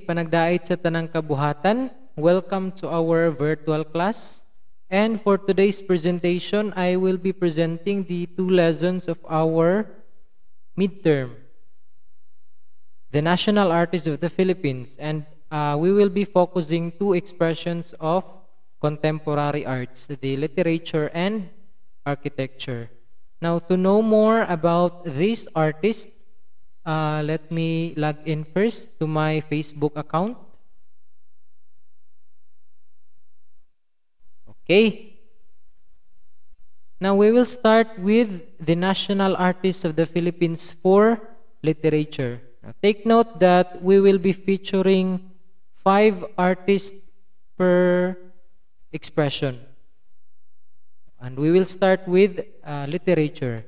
panagdait sa tanang kabuhatan. Welcome to our virtual class. And for today's presentation, I will be presenting the two lessons of our midterm, the National Artist of the Philippines. And uh, we will be focusing two expressions of contemporary arts, the literature and architecture. Now, to know more about these artists, Uh, let me log in first to my Facebook account. Okay. Now we will start with the National Artists of the Philippines for Literature. Now, take note that we will be featuring five artists per expression. And we will start with uh, literature.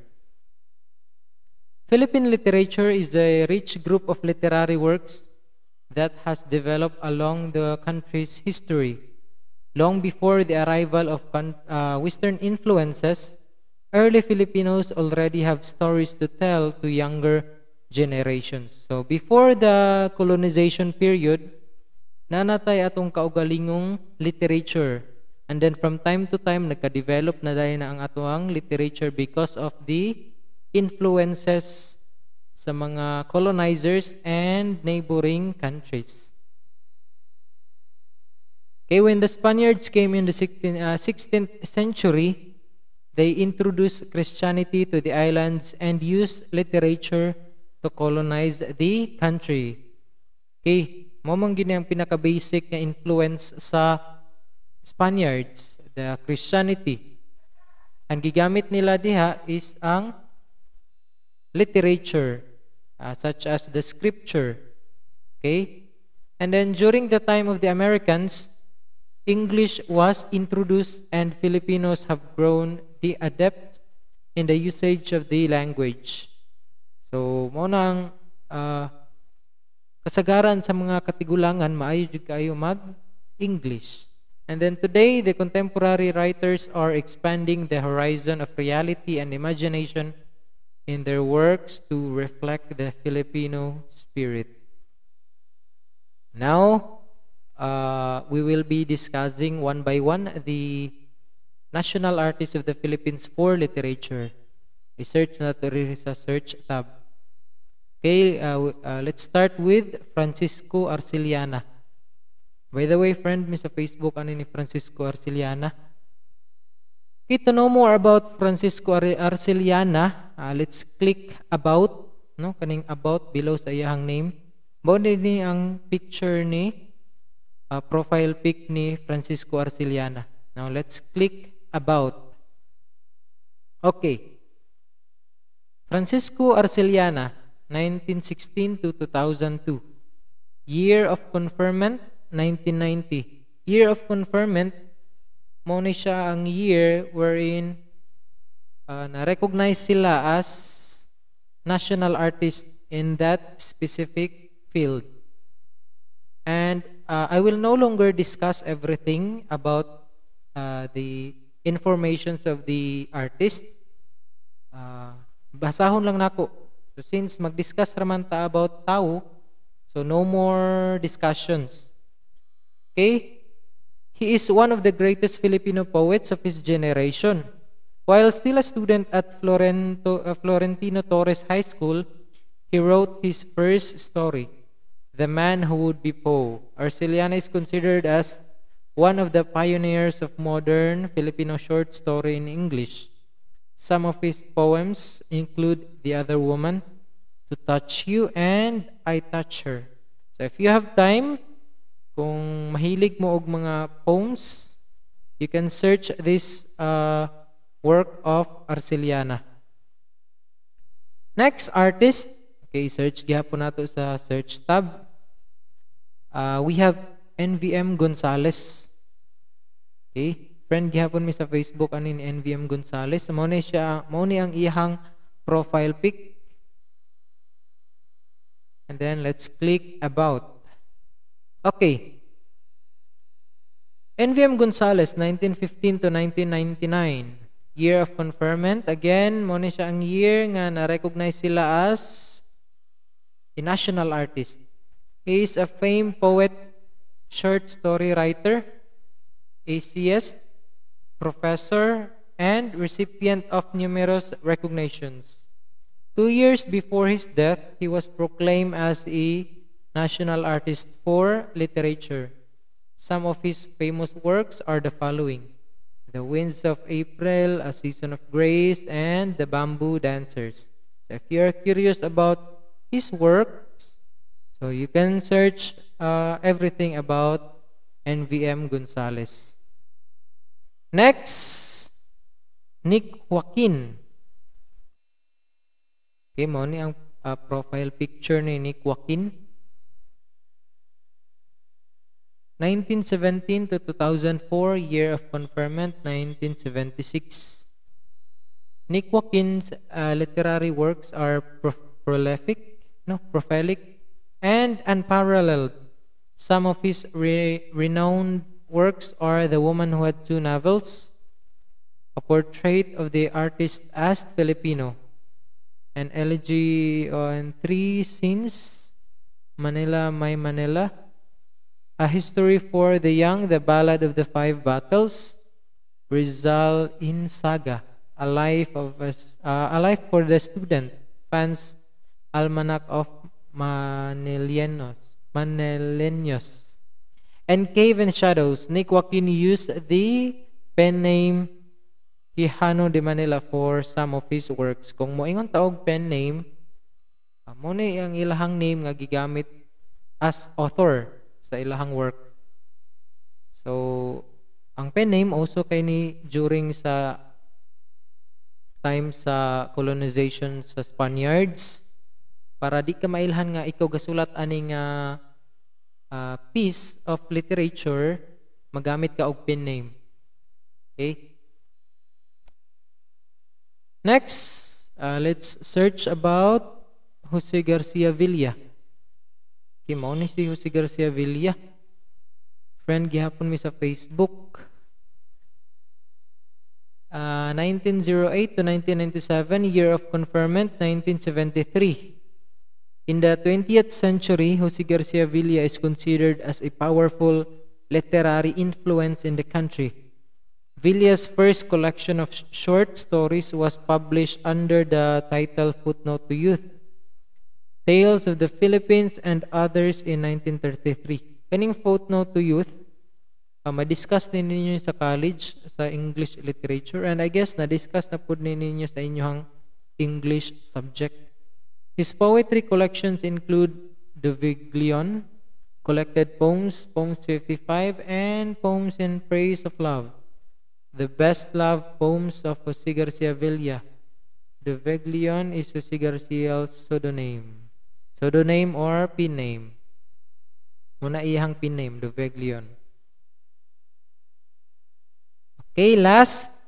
Philippine literature is a rich group of literary works that has developed along the country's history. Long before the arrival of uh, Western influences, early Filipinos already have stories to tell to younger generations. So before the colonization period, nanatay atong kaugalingong literature. And then from time to time, nagka-develop na dahil na ang atoang literature because of the influences sa mga colonizers and neighboring countries. Okay, when the Spaniards came in the 16th, uh, 16th century, they introduced Christianity to the islands and used literature to colonize the country. Okay, mamang gini ang pinaka-basic na influence sa Spaniards, the Christianity. Ang gigamit nila diha is ang literature, uh, such as the scripture. Okay? And then during the time of the Americans, English was introduced and Filipinos have grown the adept in the usage of the language. So, mo nang uh, kasagaran sa mga katigulangan, maayo jud kayo mag-English. And then today, the contemporary writers are expanding the horizon of reality and imagination in their works to reflect the Filipino spirit. Now, uh, we will be discussing one by one the National Artists of the Philippines for Literature. Research tab. Okay, uh, uh, let's start with Francisco Arciliana. By the way, friend, Mister Facebook, ano ni Francisco Arceliana? Okay, to know more about Francisco Ar uh, let's click about no kaning about below sa iyang name mao ni ang picture ni uh, profile pic ni Francisco Arciliana now let's click about okay Francisco Arciliana 1916 to 2002 year of conferment 1990 year of conferment mao ni siya ang year wherein uh, na-recognize sila as national artist in that specific field. And uh, I will no longer discuss everything about uh, the informations of the artist. Uh, basahon lang nako. So since mag-discuss raman ta about tao, so no more discussions. Okay? He is one of the greatest Filipino poets of his generation. While still a student at Florento, uh, Florentino Torres High School, he wrote his first story, The Man Who Would Be Poe. Arceliana is considered as one of the pioneers of modern Filipino short story in English. Some of his poems include The Other Woman, To Touch You, and I Touch Her. So if you have time, kung mahilig mo og mga poems, you can search this uh, work of Arceliana. Next, artist. Okay, search gihapon nato sa search tab. Uh, we have NVM Gonzales. Okay, friend gihapon mi sa Facebook anin NVM Gonzales. Mao ni siya, mao ni ang iyang profile pic. And then let's click about. Okay. NVM Gonzales 1915 to 1999. year of conferment. Again, mo ni siya ang year nga na-recognize sila as a national artist. He is a famed poet, short story writer, ACS professor, and recipient of numerous recognitions. Two years before his death, he was proclaimed as a national artist for literature. Some of his famous works are the following the winds of April, a season of grace, and the bamboo dancers. So if you're curious about his works, so you can search uh, everything about NVM Gonzalez. Next, Nick Joaquin. Okay, mo ni ang uh, profile picture ni Nick Joaquin. 1917 to 2004, year of conferment, 1976. Nick Watkins' uh, literary works are pro prolific, no, prolific, and unparalleled. Some of his re renowned works are The Woman Who Had Two Novels, A Portrait of the Artist as Filipino, An Elegy on uh, Three Scenes, Manila, My Manila, a History for the Young, The Ballad of the Five Battles, Rizal in Saga, A Life of a, uh, a Life for the Student, Fans Almanac of Manelenos, Manelenios, and Cave and Shadows. Nick Joaquin used the pen name Quijano de Manila for some of his works. Kung moingon taog pen name, mo ni ang ilahang name nga gigamit as author sa ilahang work. So, ang pen name also kay ni during sa time sa colonization sa Spaniards para di ka mailhan nga ikaw gasulat aning uh, ah, uh, piece of literature magamit ka og pen name. Okay? Next, uh, let's search about Jose Garcia Villa. Kimaunis si Jose Garcia Villa. Friend gihapon mi sa Facebook. Uh, 1908 to 1997, year of conferment, 1973. In the 20th century, Jose Garcia Villa is considered as a powerful literary influence in the country. Villa's first collection of short stories was published under the title Footnote to Youth. Tales of the Philippines and Others in 1933. Kaning footnote to youth, uh, ma-discuss din ninyo sa college sa English literature and I guess na-discuss na po din ninyo sa inyong English subject. His poetry collections include the Viglion, collected poems, poems 55, and poems in praise of love. The best love poems of Jose Garcia Villa. The Viglion is Jose Garcia's pseudonym. So name or pin name? Muna iyang pin name, Duveglion. Okay, last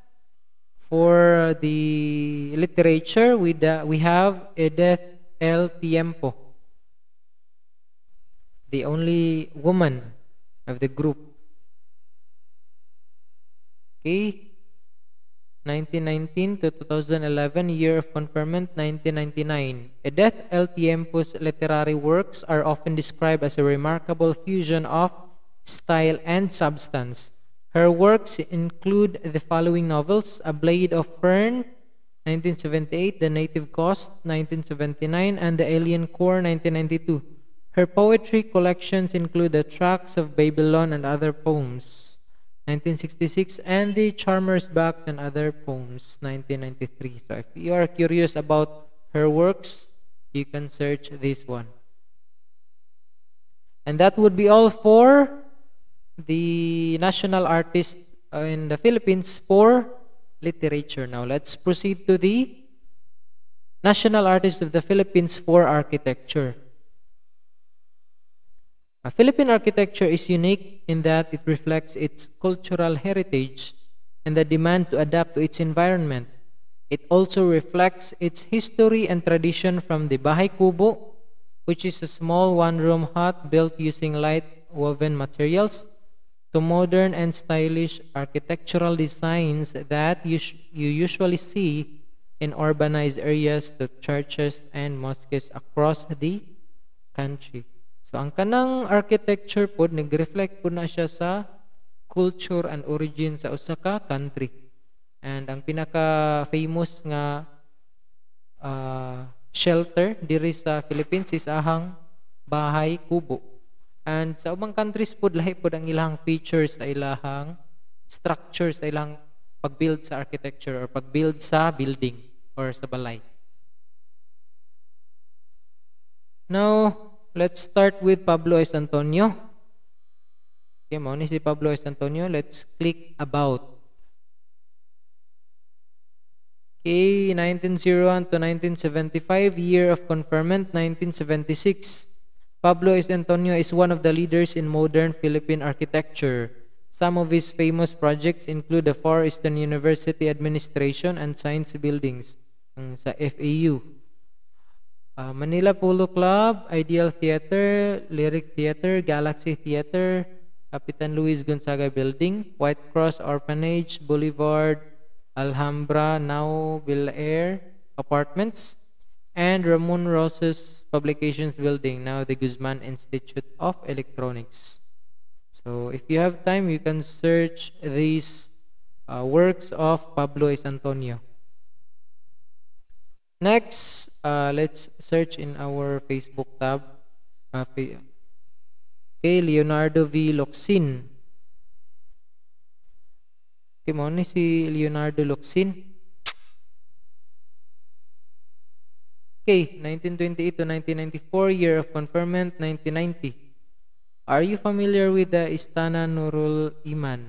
for the literature we da, we have Edith L. Tiempo. The only woman of the group. Okay? 1919 to 2011 year of conferment 1999 Edith L. Tiempo's literary works are often described as a remarkable fusion of style and substance. Her works include the following novels A Blade of Fern 1978, The Native Cost 1979, and The Alien Core 1992. Her poetry collections include the tracts of Babylon and other poems. 1966, and the Charmer's Box and Other Poems, 1993. So if you are curious about her works, you can search this one. And that would be all for the national artist uh, in the Philippines for literature. Now let's proceed to the national artist of the Philippines for architecture. A Philippine architecture is unique in that it reflects its cultural heritage and the demand to adapt to its environment. It also reflects its history and tradition from the Bahay Kubo, which is a small one-room hut built using light woven materials, to modern and stylish architectural designs that you, you usually see in urbanized areas to churches and mosques across the country. So ang kanang architecture po nag-reflect po na siya sa culture and origin sa usa ka country. And ang pinaka famous nga uh, shelter diri sa Philippines is ahang bahay kubo. And sa umang countries po lahi po ang ilang features sa ilang structures sa ilang pagbuild sa architecture or pagbuild sa building or sa balay. Now, Let's start with Pablo S. Antonio. Okay, mauni si Pablo S. Antonio. Let's click about. Okay, 1901 to 1975, year of conferment, 1976. Pablo S. Antonio is one of the leaders in modern Philippine architecture. Some of his famous projects include the Far Eastern University Administration and Science Buildings, ang sa FAU uh, Manila Polo Club, Ideal Theater, Lyric Theater, Galaxy Theater, Capitan Luis Gonzaga Building, White Cross Orphanage, Boulevard, Alhambra, now Bel Air Apartments, and Ramon Rosa's Publications Building, now the Guzman Institute of Electronics. So if you have time, you can search these uh, works of Pablo Is Antonio. Next, uh, let's search in our Facebook tab. okay, uh, Leonardo V. Loxin. Okay, si Leonardo Loxin. Okay, 1928 to 1994, year of conferment, 1990. Are you familiar with the Istana Nurul Iman?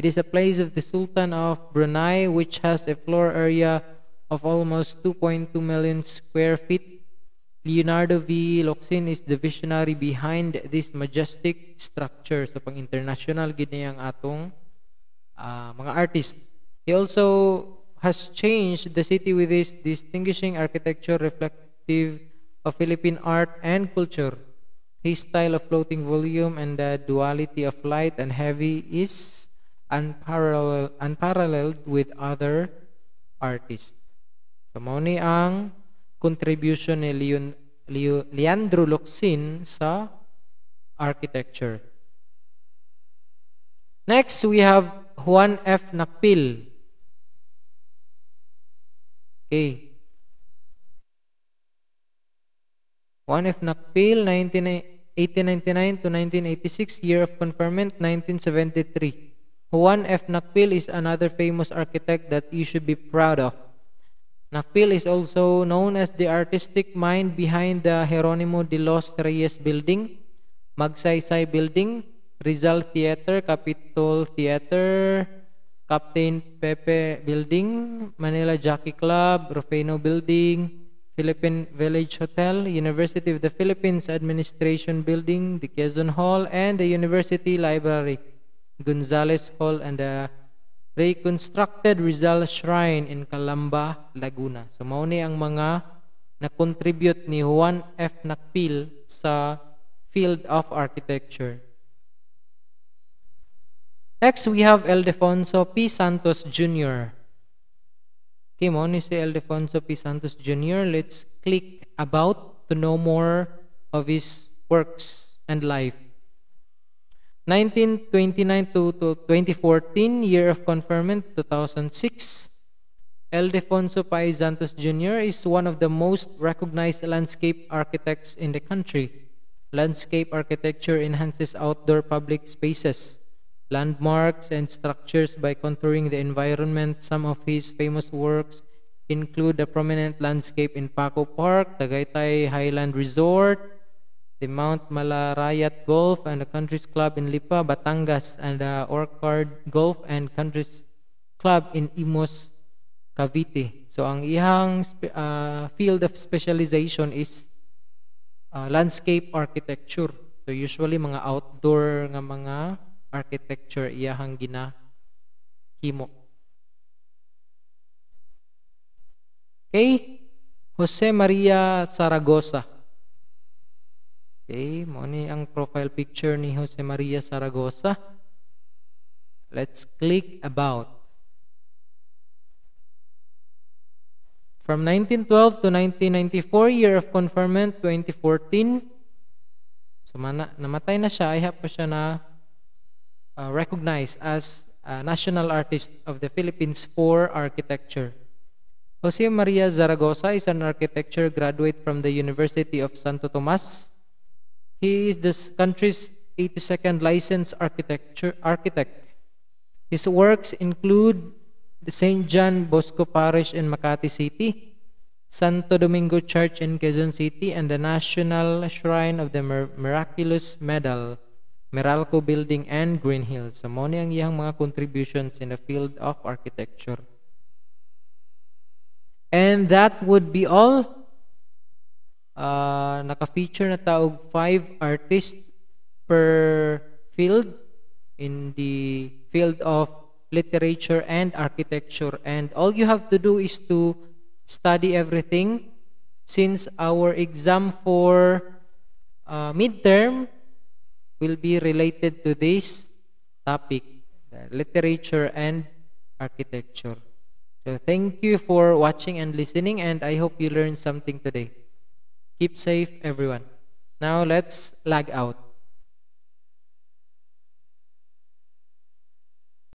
It is a place of the Sultan of Brunei which has a floor area of almost 2.2 million square feet, Leonardo V. Loxin is the visionary behind this majestic structure so, pang international gini ang atong uh, mga artist. He also has changed the city with his distinguishing architecture reflective of Philippine art and culture. His style of floating volume and the duality of light and heavy is unparalleled, unparalleled with other artists. So, mao ang contribution ni Leon, Leo, Leandro Luxin sa architecture. Next, we have Juan F. Napil. Okay. Juan F. Nakpil, 1899 to 1986, year of conferment, 1973. Juan F. Napil is another famous architect that you should be proud of. Napil is also known as the artistic mind behind the Jeronimo de los Reyes building, Magsaysay building, Rizal Theater, Capitol Theater, Captain Pepe building, Manila Jockey Club, Rufino building, Philippine Village Hotel, University of the Philippines Administration Building, the Quezon Hall, and the University Library, Gonzales Hall, and the They constructed Rizal Shrine in Calamba, Laguna. So mauni ang mga na-contribute ni Juan F. Nakpil sa field of architecture. Next, we have Eldefonso P. Santos Jr. Okay, mo ni si Eldefonso P. Santos Jr. Let's click about to know more of his works and life. 1929 to, to 2014, year of conferment, 2006. Ildefonso Pai Santos Jr. is one of the most recognized landscape architects in the country. Landscape architecture enhances outdoor public spaces, landmarks, and structures by contouring the environment. Some of his famous works include the prominent landscape in Paco Park, Tagaytay Highland Resort, the Mount Malarayat Golf and the Countries Club in Lipa, Batangas, and the Orchard Golf and Country's Club in Imos, Cavite. So ang ihang uh, ah, field of specialization is uh, landscape architecture. So usually mga outdoor nga mga architecture iyahang gina himo. Okay? Jose Maria Saragosa. Okay, mo ang profile picture ni Jose Maria Saragosa. Let's click about. From 1912 to 1994, year of conferment, 2014. So mana, namatay na siya, ay pa siya na uh, recognized as a National Artist of the Philippines for Architecture. Jose Maria Zaragoza is an architecture graduate from the University of Santo Tomas He is the country's 82nd licensed architecture architect. His works include the St. John Bosco Parish in Makati City, Santo Domingo Church in Quezon City, and the National Shrine of the Mir Miraculous Medal, Meralco Building, and Green Hills. Among mo ang iyang mga contributions in the field of architecture. And that would be all Ah, naka-feature na taog 5 artists per field in the field of literature and architecture and all you have to do is to study everything since our exam for uh, midterm will be related to this topic literature and architecture so thank you for watching and listening and i hope you learned something today Keep safe, everyone. Now let's lag out.